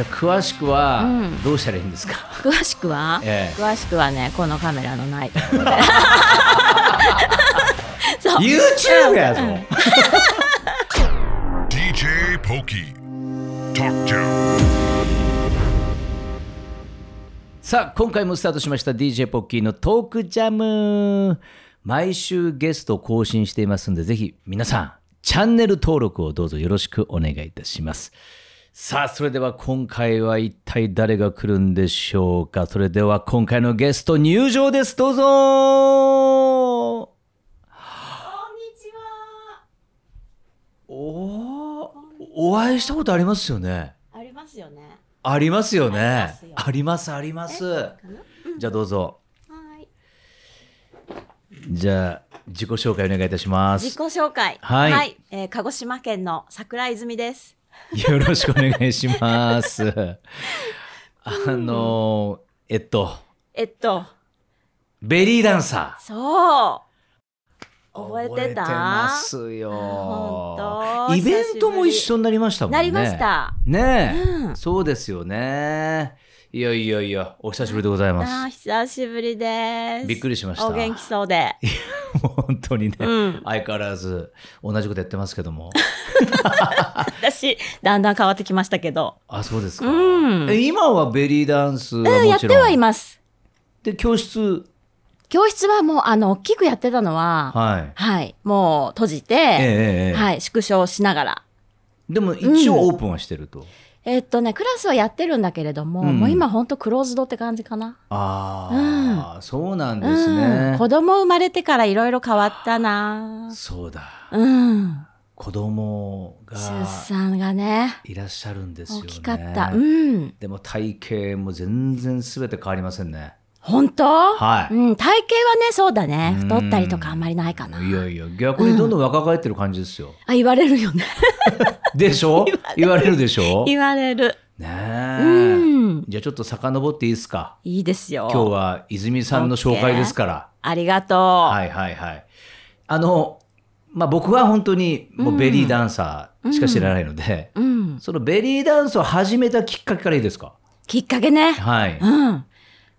ゃあ詳しくはどうしたらいいんですか、うん、詳しくは、ええ、詳しくはねこのカメラのない YouTube やぞ、うん、DJ ポキさあ今回もスタートしました DJ ポッキーのトークジャム毎週ゲストを更新していますのでぜひ皆さんチャンネル登録をどうぞよろしくお願いいたします。さあ、それでは今回は一体誰が来るんでしょうか。それでは今回のゲスト入場です。どうぞこんにちは。おお、お会いしたことありますよね。ありますよね。ありますよね。あります、あります。じゃあどうぞ。はい。じゃあ、自己紹介お願いいたします。自己紹介。はい、はい、えー、鹿児島県の桜泉です。よろしくお願いします。あの、えっと。えっと。ベリーダンサー。そう。覚えてたますよ。イベントも一緒になりましたもんね。なりました。ねえ、うん、そうですよね。いやいやいや、お久しぶりでございます。あ久しぶりです。びっくりしました。お元気そうで。本当にね、うん、相変わらず同じことやってますけども。私、だんだん変わってきましたけど。あ、そうですか。うん、今はベリーダンスやってはいます。で、教室教室はもう、あの、大きくやってたのは、はい。はい、もう閉じて、えー、はい、縮小しながら。でも一応オープンはしてると。うん、えっとね、クラスはやってるんだけれども、うん、もう今本当クローズドって感じかな。ああ、うん、そうなんですね、うん。子供生まれてからいろいろ変わったな。そうだ。うん。子供が出産がねいらっしゃるんですよね。大きかった。うん。でも体型も全然すべて変わりませんね。本当はい、うん、体型はねそうだね太ったりとかあんまりないかないやいや逆にどんどん若返ってる感じですよ、うん、あ言われるよね でしょ 言われるでしょ言われるねえ、うん、じゃあちょっと遡っていいですかいいですよ今日は泉さんの紹介ですから、ありがとうはいはいはいあのまあ僕は本当にもうベリーダンサーしか知らないので、うん、うん、そのベリーダンスを始めたきっかけからいいですかきっかけねはい、うん、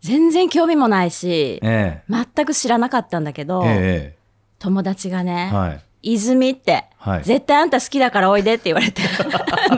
全然興味もないし、ええ、全く知らなかったんだけど、え、友達がね、はい、泉って、はい、絶対あんた好きだからおいでって言われて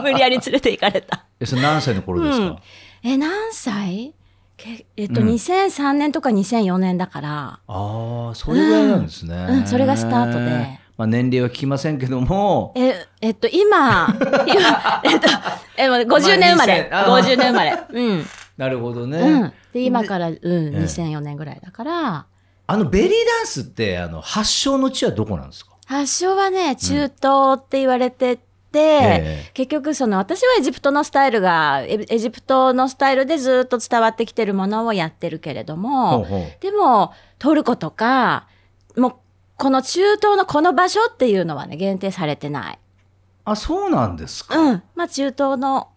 無理やり連れて行かれたえそれ何歳の頃ですか、うん、え何歳けえっと、うん、2003年とか2004年だからああそれぐらいなんですね、うん、うん、それがスタートで。まあ、年齢は聞きませんけども。え、えっと、今、今、えっと、え、50年生まれ。50年生まれ。うん。なるほどね、うん、で今から、うん、2004年ぐらいだから、あのベリーダンスってあの発祥の地はどこなんですか発祥はね中東って言われてて、結局その私はエジプトのスタイルがエジプトのスタイルでずっと伝わってきてるものをやってるけれどもでもトルコとかもうこの中東のこの場所っていうのはね限定されてない。あそうなんですか、うんまあ、中東の,、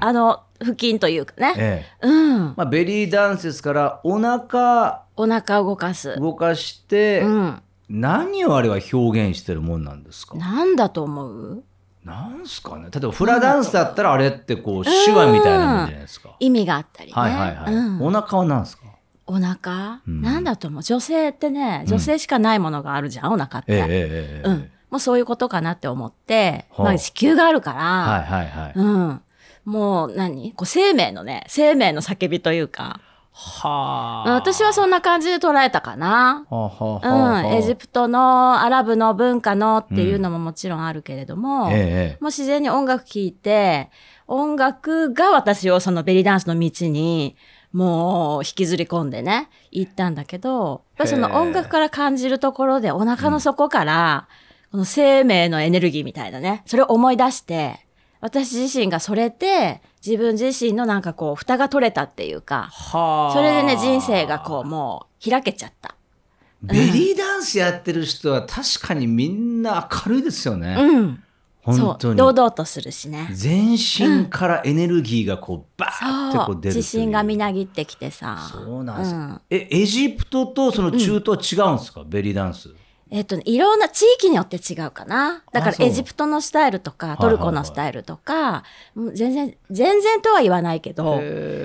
あの付近というかね、ええ、うんまあ、ベリーダンスですからお腹お腹を動かす動かして、うん、何をあれは表現してるもんなんですかなんだと思うなんすかね例えばフラダンスだったらあれってこう手話みたいなもんじゃないですか、意味があったりね、はいはいはい、うん、お腹は何ですかお腹、うん、なんだと思う女性ってね女性しかないものがあるじゃん、うん、お腹って、ええええええ、うんまあそういうことかなって思って、まあ地球があるから、はいはいはい。うん。もう何こう生命のね、生命の叫びというか。はあ。私はそんな感じで捉えたかな。はあはあはあ、うん。エジプトのアラブの文化のっていうのももちろんあるけれども、うんええ、もう自然に音楽聴いて、音楽が私をそのベリーダンスの道に、もう引きずり込んでね、行ったんだけど、やっぱその音楽から感じるところでお腹の底から、うんこの生命のエネルギーみたいなね、それを思い出して、私自身がそれで、自分自身のなんかこう、蓋が取れたっていうか、はそれでね、人生がこう、もう、開けちゃった。ベリーダンスやってる人は確かにみんな明るいですよね。うん。本当に。堂々とするしね。全身からエネルギーがこう、バーってこう出るう。自信がみなぎってきてさ。そうなんです、うん、え、エジプトとその中東違うんですか、うん、ベリーダンス。えっ、と、いろんな地域によって違うかな。だからエジプトのスタイルとか、トルコのスタイルとか、はいはいはい、全然、全然とは言わないけど、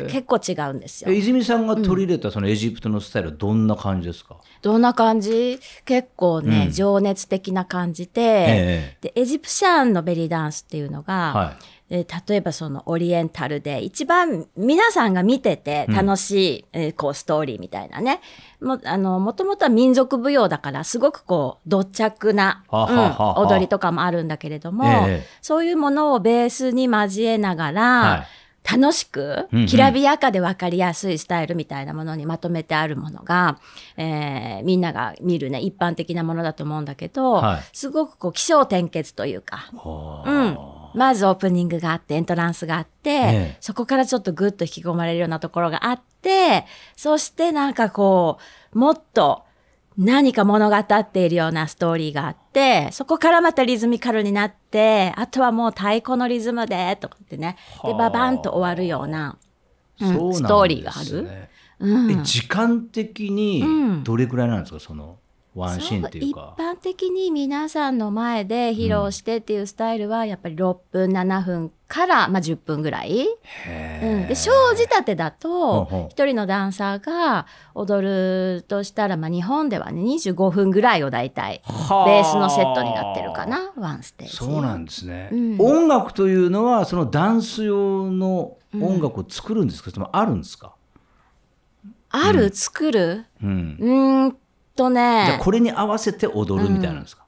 結構違うんですよ。泉さんが取り入れたそのエジプトのスタイルどんな感じですか、うん、どんな感じ結構ね、うん、情熱的な感じで、で、エジプシャンのベリーダンスっていうのが、はいえー、例えばそのオリエンタルで一番皆さんが見てて楽しい、うん、えー、こうストーリーみたいなねもあのもともとは民族舞踊だからすごくこうど着な、うん、踊りとかもあるんだけれども、えー、そういうものをベースに交えながら、はい楽しく、きらびやかで分かりやすいスタイルみたいなものにまとめてあるものが、えー、みんなが見るね、一般的なものだと思うんだけど、はい、すごくこう、気象転結というか、うん、まずオープニングがあってエントランスがあって、ね、そこからちょっとぐっと引き込まれるようなところがあってそしてなんかこうもっと何か物語っているようなストーリーがあってそこからまたリズミカルになってあとはもう太鼓のリズムでとかってねでババンと終わるような、うん、うなね、ストーリーがある。うん、時間的にどれくらいなんですか、そのワンシーンっていうか一般的に皆さんの前で披露してっていうスタイルはやっぱり6分7分から、まあ、10分ぐらい、うん、でショ仕立てだと一人のダンサーが踊るとしたら、まあ、日本ではね25分ぐらいを大体ベースのセットになってるかなワンステージそうなんですね、うん、音楽というのはそのダンス用の音楽を作るんですか、うん、あるんですかある、作るうんとね。じゃこれに合わせて踊るみたいなんですか、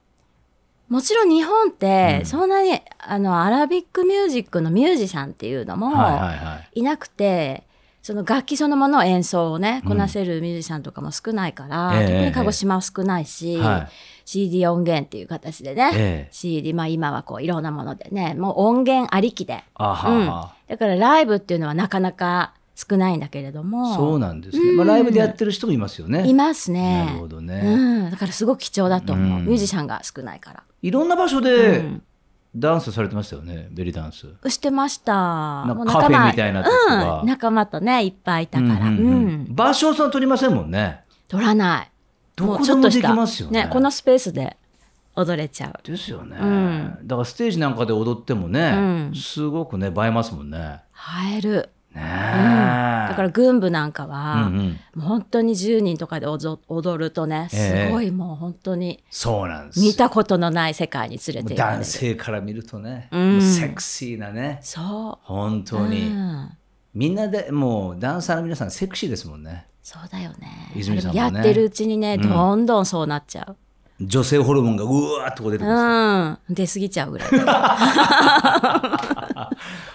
うん、もちろん日本って、そんなに、うん、あの、アラビックミュージックのミュージシャンっていうのも、いなくて、はいはいはいその楽器そのものを演奏をね、こなせるミュージシャンとかも少ないから、うん、特に鹿児島は少ないし、えーはい、CD 音源っていう形でね、えー、CD、まあ今はこういろんなものでね、もう音源ありきで。うん、だからライブっていうのはなかなか少ないんだけれどもそうなんですね、うん、まあ、ライブでやってる人もいますよねいますねなるほどね、うん、だからすごく貴重だと思う、ミュージシャンが少ないからいろんな場所で、ダンスされてましたよね、ベリーダンス。してました。なんカフェみたいなとか、うん、仲間とね、いっぱいいたから。うんうんうんうん、場所さん取りませんもんね。取らない。どこでもできますよね。ねこのスペースで踊れちゃう。ですよね、うん、だからステージなんかで踊ってもね、うん、すごくね、映えますもんね。映える。ね、だから軍部なんかは、うんうん、もう本当に10人とかで踊るとね、すごいもう本当に、えー、そうなんです見たことのない世界に連れて行か男性から見るとね、うん、セクシーなねそう本当に、うん、みんなでもうダンサーの皆さんセクシーですもんねそうだよね、ね、やってるうちにねどんどんそうなっちゃう、女性ホルモンがうわーっとこう出てくるんですうん、出過ぎちゃうぐらい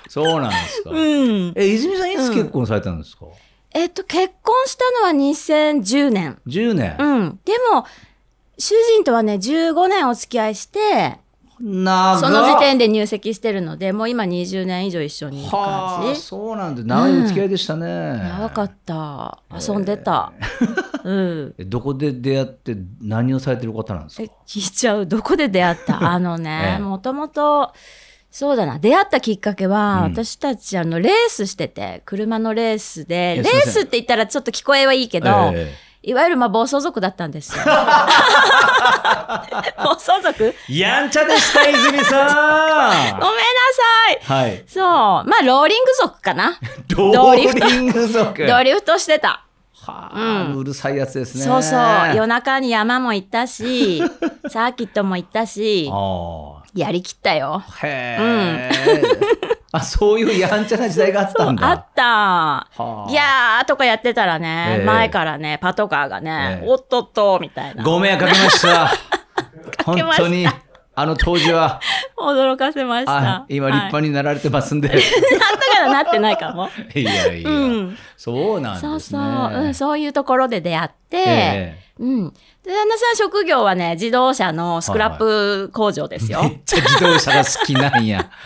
そうなんですか、うん、え泉さんいつ結婚されたんですか、うん、えっと結婚したのは2010年10年、うん、でも主人とはね15年お付き合いしてその時点で入籍してるのでもう今20年以上一緒にいる感じそうなんで長いお付き合いでしたね、うん、かった遊んでた、えー、うん、どこで出会って何をされてる方なんですか聞いちゃうどこで出会った あのねもともとそうだな出会ったきっかけは、うん、私たちあのレースしてて車のレースでレースって言ったらちょっと聞こえはいいけど、えーいわゆるまあ暴走族だったんですよ。暴走族やんちゃでした、泉さん ごめんなさい、はい、そう、まあローリング族かな。ローリング族ドリフトしてた。はあ、うん、うるさいやつですね。そうそう。夜中に山も行ったし、サーキットも行ったし、やりきったよ。へえ。うんあ、そういうやんちゃな時代があったんだ。あった。はあ、いやーとかやってたらね、えー、前からね、パトカーがね、えー、おっとっと、みたいな。ご迷惑かけました。した本当に、あの当時は。驚かせました。今立派になられてますんで。はい、なんとかなってないかも。いやいや、うん、そうなんですね。そうそう、うん、そういうところで出会って、えー、うん。で、旦那さん職業はね、自動車のスクラップ工場ですよ。はいはい、めっちゃ自動車が好きなんや。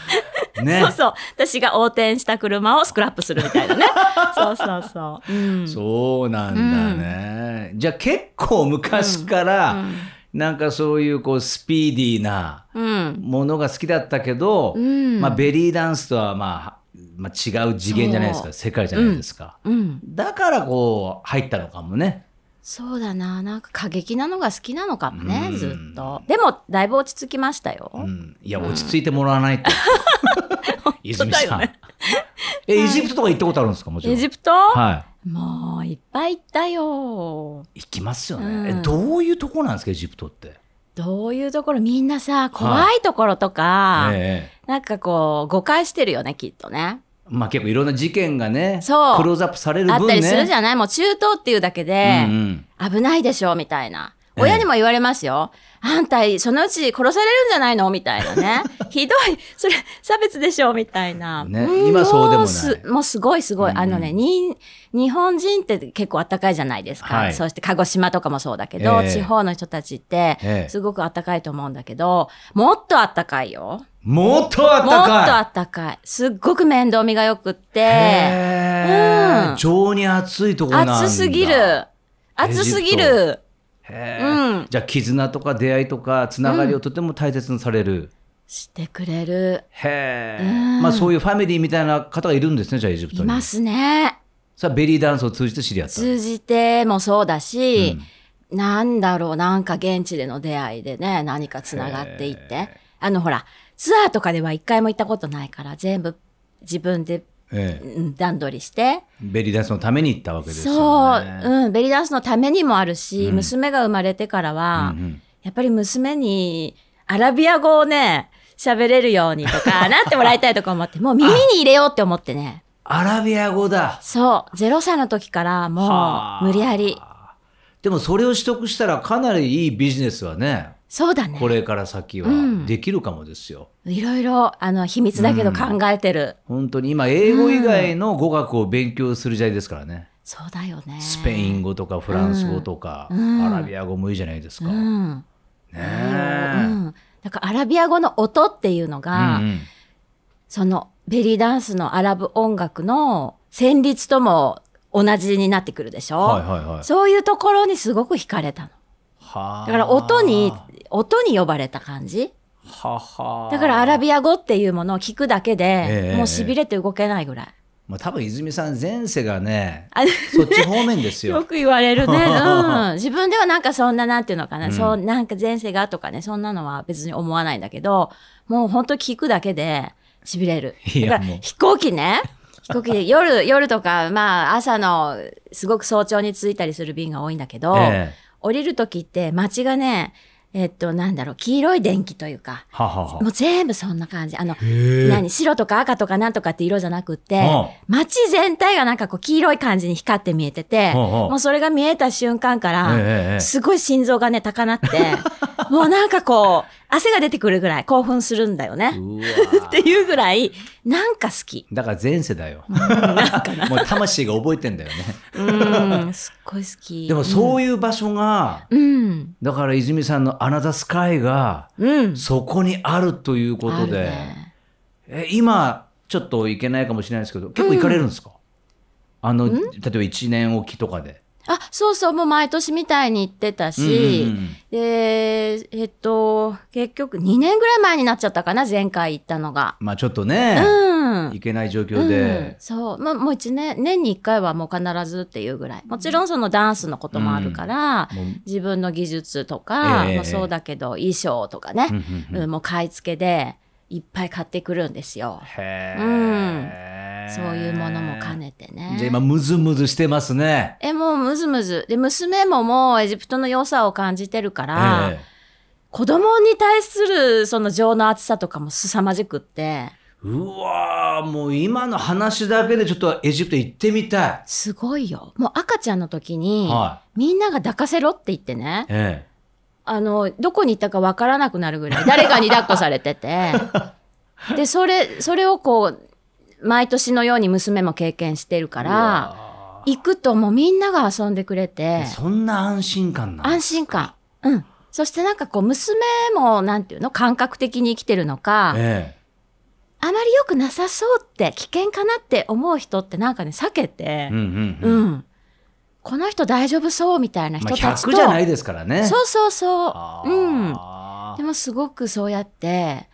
ね、そうそう私が横転した車をスクラップするみたいなね そうそうそう、うん、そうなんだね、うん、じゃあ結構昔から、なんかそういうこうスピーディーなものが好きだったけど、まあ、ベリーダンスとはまあまあ、違う次元じゃないですか世界じゃないですか、だからこう入ったのかもねそうだななんか過激なのが好きなのかもね、うん、ずっとでもだいぶ落ち着きましたよ、うん、いや、落ち着いてもらわないと 泉さん、ね、えエジプトとか行ったことあるんですかもちろんエジプトはいもういっぱい行ったよ行きますよね、えどういうとこなんですかエジプトってどういうところみんなさ怖いところとか、はいええ、なんかこう誤解してるよねきっとねまあ結構いろんな事件がね、そうクローズアップされる分、ね、あったりするじゃないもう中東っていうだけで、危ないでしょみたいな。親にも言われますよ。あんた、そのうち殺されるんじゃないのみたいなね。ひどい、それ、差別でしょみたいな。ね、今そうでもないもうすごいすごい。うん、あのね、に、日本人って結構あったかいじゃないですか。はい、そして鹿児島とかもそうだけど、え、地方の人たちって、すごくあったかいと思うんだけど、もっとあったかいよ。もっとあったかいもっとあったかい。すっごく面倒見がよくって。うん。情に暑いところなんだ暑すぎる。暑すぎる。へうん、じゃあ絆とか出会いとかつながりをとても大切にされる、うん、してくれるへえ、うん、まあそういうファミリーみたいな方がいるんですねじゃあエジプトにいますねさあベリーダンスを通じて知り合った通じてもそうだし、うん、なんだろうなんか現地での出会いでね何かつながっていってあのほらツアーとかでは一回も行ったことないから全部自分でええ、段取りしてベリーダンスのために行ったわけですよねそう、うん、ベリーダンスのためにもあるし、うん、娘が生まれてからは、うんうん、やっぱり娘にアラビア語をね喋れるようにとか なってもらいたいとか思ってもう耳に入れようって思ってねアラビア語だそう0歳の時からもう無理やりでもそれを取得したらかなりいいビジネスはねそうだねこれから先はできるかもですよ、いろいろあの秘密だけど考えてる、うん、本当に今英語以外の語学を勉強する時代ですからね、そうだよねスペイン語とかフランス語とか、アラビア語もいいじゃないですか、うん、ねえ、なんかアラビア語の音っていうのが、うんうん、そのベリーダンスのアラブ音楽の旋律とも同じになってくるでしょ、はいはいはい、そういうところにすごく惹かれたの。だから音に、音に呼ばれた感じ。ははだからアラビア語っていうものを聞くだけで、えー、もうしびれて動けないぐらい。まあ、多分泉さん前世がね、そっち方面ですよ。よく言われるね、うん。自分ではなんかそんな、なんていうのかな、うん、そう、なんか前世がとかね、そんなのは別に思わないんだけど、もう本当聞くだけでしびれる。飛行機ね、飛行機で 夜、夜とか、まあ朝のすごく早朝に着いたりする便が多いんだけど、えー降りる時って街がね、えっと、なんだろう、黄色い電気というか、はははもう全部そんな感じ。あの、何、白とか赤とかなんとかって色じゃなくて、街全体がなんかこう黄色い感じに光って見えてて、もうそれが見えた瞬間から、すごい心臓がね、高鳴って、もうなんかこう、汗が出てくるぐらい興奮するんだよね。っていうぐらい、なんか好き。だから前世だよ。もう魂が覚えてんだよね。うん、すっごい好き。でもそういう場所が、うん、だから泉さんのアナザースカイが、うん、そこにあるということで、ね、え今、ちょっと行けないかもしれないですけど、結構行かれるんですか、うん、あの、例えば1年おきとかで。あ、そうそう、もう毎年みたいに行ってたし、で、えっと、結局2年ぐらい前になっちゃったかな、前回行ったのが。まあちょっとね、うん、行けない状況で。うん、そう、まあもう1年、年に1回はもう必ずっていうぐらい。もちろんそのダンスのこともあるから、うん、自分の技術とか、えー、もそうだけど、衣装とかね、うん、もう買い付けでいっぱい買ってくるんですよ。へー。うんそういうものも兼ねてねじゃ今ムズムズしてますねえもうムズムズで娘ももうエジプトの良さを感じてるから、えー、子供に対するその情の厚さとかも凄まじくってうわーもう今の話だけでちょっとエジプト行ってみたいすごいよもう赤ちゃんの時に、はい、みんなが抱かせろって言ってね、ええ、あのどこに行ったかわからなくなるぐらい誰かに抱っこされてて でそれそれをこう毎年のように娘も経験してるから、行くともうみんなが遊んでくれて。そんな安心感な安心感。うん。そしてなんかこう、娘も、なんていうの、感覚的に生きてるのか、ええ、あまり良くなさそうって、危険かなって思う人ってなんかね、避けて、うん、うんうん、この人大丈夫そうみたいな人たちと。まあ、100じゃないですからね。そうそうそう。うん。でもすごくそうやって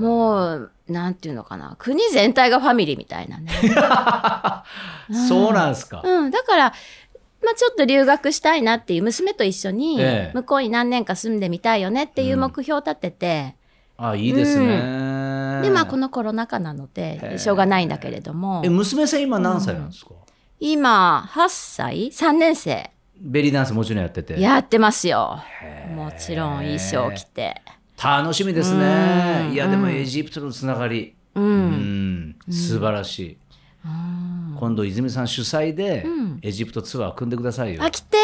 もうなんていうのかな国全体がファミリーみたいなね、そうなんすか、うん、だからまあ、ちょっと留学したいなっていう娘と一緒に向こうに何年か住んでみたいよねっていう目標を立てて、うん、あいいですね、うん、でまあこのコロナ禍なのでしょうがないんだけれどもえ娘さん今何歳なんですか、うん、今8歳3年生ベリーダンスもちろんやっててやってますよもちろん衣装着て楽しみですねいやでもエジプトのつながりうん素晴らしい今度泉さん主催でエジプトツアー組んでくださいよ、あ来て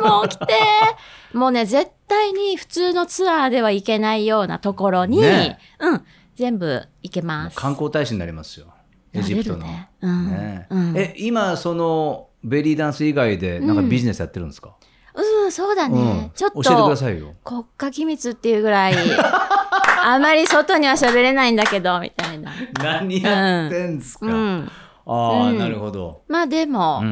もう来て もうね絶対に普通のツアーでは行けないようなところに、うん全部行けます観光大使になりますよエジプトの、うん、え今そのベリーダンス以外でなんかビジネスやってるんですか、うん、そうだね、ちょっと教えてくださいよ国家機密っていうぐらい あまり外には喋れないんだけどみたいな何やってんすか、うん、ああ、なるほどまあでも、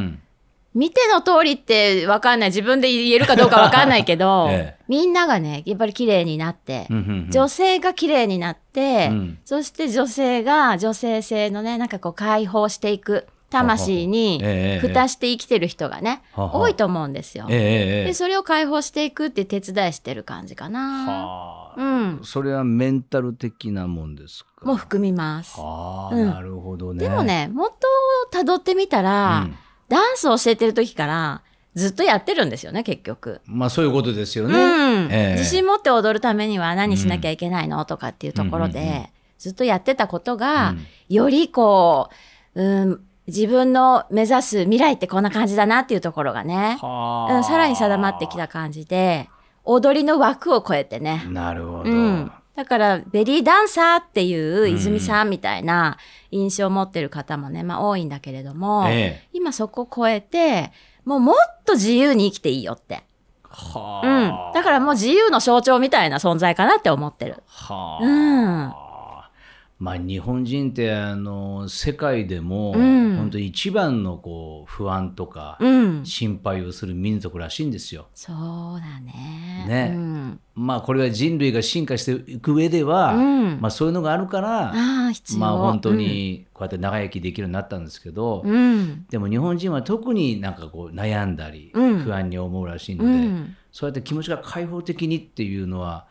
見ての通りって分かんない自分で言えるかどうか分かんないけど、ええ、みんながねやっぱり綺麗になって、うんうんうん、女性が綺麗になって、うん、そして女性が女性性のねなんかこう解放していく魂に蓋して生きてる人がね、えー、多いと思うんですよ、えー、でそれを解放していくって手伝いしてる感じかな、うん、それはメンタル的なもんですかも含みます、うん、なるほどねでもね元をたどってみたら、うん、ダンスを教えてる時からずっとやってるんですよね結局まあそういうことですよね、うんえー、自信持って踊るためには何しなきゃいけないの、とかっていうところで、ずっとやってたことが、よりこう、うん、自分の目指す未来ってこんな感じだなっていうところがね、うん、さらに定まってきた感じで、踊りの枠を超えてね。なるほど。うん、だから、ベリーダンサーっていう泉さんみたいな印象を持ってる方もね、うん、まあ多いんだけれども、ええ、今そこを超えて、もうもっと自由に生きていいよって。はうん。だからもう自由の象徴みたいな存在かなって思ってる。はあ。うん。まあ、日本人ってあの世界でも、本当一番のこう不安とか、心配をする民族らしいんですよ。そうだねね、まあ、これは人類が進化していく上では、うんまあ、そういうのがあるからまあ、本当にこうやって長生きできるようになったんですけど、うん、でも日本人は特になんかこう悩んだり不安に思うらしいので、うん、そうやって気持ちが開放的にっていうのは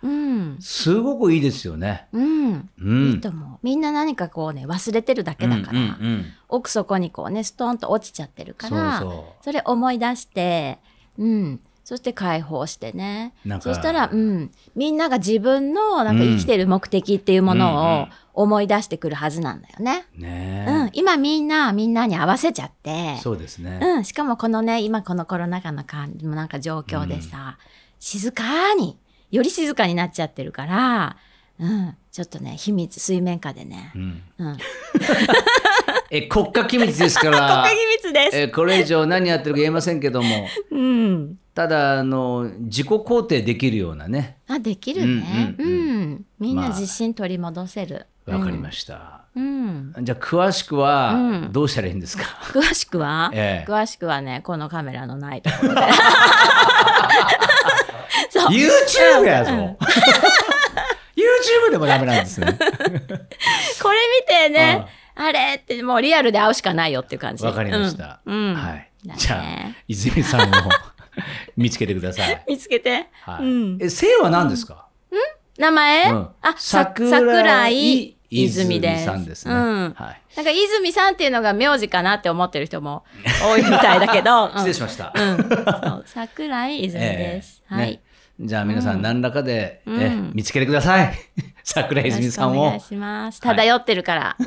すごくいいですよね。うんいいと思うみんな何かこうね忘れてるだけだから、うんうんうん、奥底にこうねストンと落ちちゃってるからそれ思い出して、うん、そして解放してねそしたら、うん、みんなが自分のなんか生きてる目的っていうものを思い出してくるはずなんだよね。ねうん、今みんなみんなに合わせちゃってそうですね、うん、しかもこのね今このコロナ禍の感じもなんか状況でさ、うん、静かにより静かになっちゃってるから。うん、ちょっとね秘密水面下でね、うんうん、え国家機密ですから 国家機密ですえこれ以上何やってるか言えませんけども、うん、ただあの自己肯定できるようなねあできるねうん、うんうん、みんな自信取り戻せるわ、まあ、かりました、うん、じゃあ詳しくはどうしたらいいんですか、詳しくは、ええ、詳しくはねこのカメラのないところで YouTube やぞ YouTube でもダメなんですね これ見てねあれってもうリアルで会うしかないよっていう感じわかりました、うんはい、じゃあ泉さんも 見つけてください。見つけて。はい。え、姓は何ですか、うん、名前、うんあ、さ桜井桜井泉です。さんですね。うん。はい。なんか泉さんっていうのが名字かなって思ってる人も 多いみたいだけど。失礼しました。うん。う桜井泉です。はい。じゃあ皆さん何らかで、ね見つけてください。桜井泉さんを。お願いします。漂ってるから。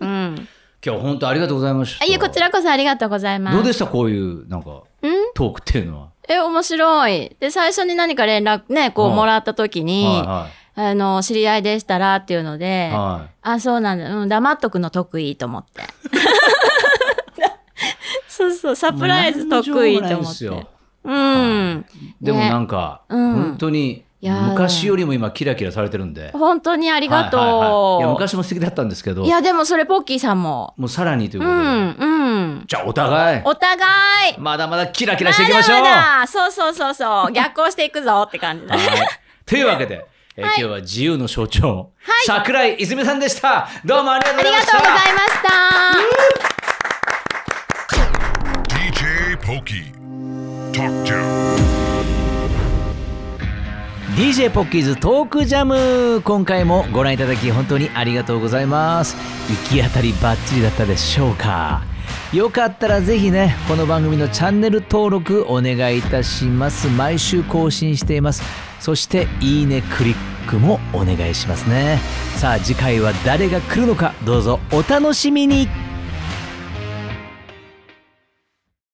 うん。今日本当ありがとうございました。いや、こちらこそありがとうございます。どうでしたこういう、なんか。トークっていうのは。え、面白い。で、最初に何か連絡ね、こうもらった時に、はいはいあの、知り合いでしたらっていうので、はい、あ、そうなんだ、うん、黙っとくの得意と思って。そうそう、サプライズ得意と思って。うん、はい、でもなんか、うん、本当に昔よりも今キラキラされてるんで本当にありがとう、はいはいはい、いや昔も素敵だったんですけどいやでもそれポッキーさんももうさらにということで、うんうん、じゃあお互いお互いまだまだキラキラしていきましょう、まだまだそうそうそうそう 逆行していくぞって感じだ、はい、というわけで、えー、はい、今日は自由の象徴、はい、桜井泉さんでしたどうもありがとうございましたありがとうございました DJ ポキ Talk DJ ポッキーズトークジャム今回もご覧いただき本当にありがとうございます行き当たりバッチリだったでしょうかよかったらぜひねこの番組のチャンネル登録お願いいたします毎週更新していますそしていいねクリックもお願いしますねさあ次回は誰が来るのかどうぞお楽しみに